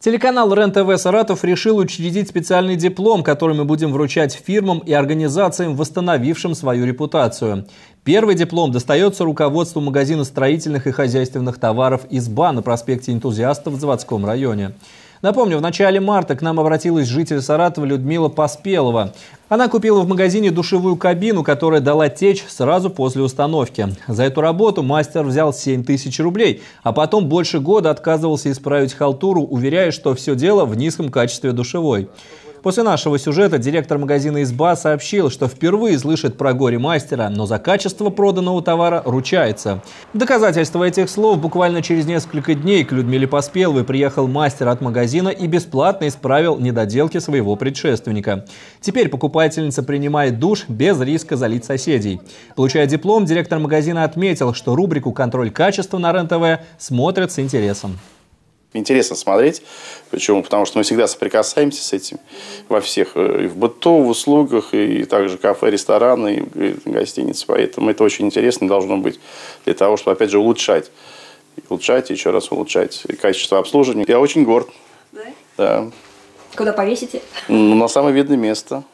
Телеканал РЕН-ТВ «Саратов» решил учредить специальный диплом, который мы будем вручать фирмам и организациям, восстановившим свою репутацию. Первый диплом достается руководству магазина строительных и хозяйственных товаров «Изба» на проспекте энтузиастов в заводском районе. Напомню, в начале марта к нам обратилась житель Саратова Людмила Поспелова. Она купила в магазине душевую кабину, которая дала течь сразу после установки. За эту работу мастер взял 7 тысяч рублей, а потом больше года отказывался исправить халтуру, уверяя, что все дело в низком качестве душевой. После нашего сюжета директор магазина «Изба» сообщил, что впервые слышит про горе мастера, но за качество проданного товара ручается. доказательство этих слов буквально через несколько дней к Людмиле Поспеловой приехал мастер от магазина и бесплатно исправил недоделки своего предшественника. Теперь покупательница принимает душ без риска залить соседей. Получая диплом, директор магазина отметил, что рубрику «Контроль качества» на РЕН-ТВ смотрят с интересом интересно смотреть. Почему? Потому что мы всегда соприкасаемся с этим во всех, э, и в быту, в услугах, и также кафе, рестораны, и гостиницы. Поэтому это очень интересно должно быть для того, чтобы, опять же, улучшать. улучшать, и еще раз улучшать качество обслуживания. Я очень горд. Да? Да. Куда повесите? Ну, на самое видное место.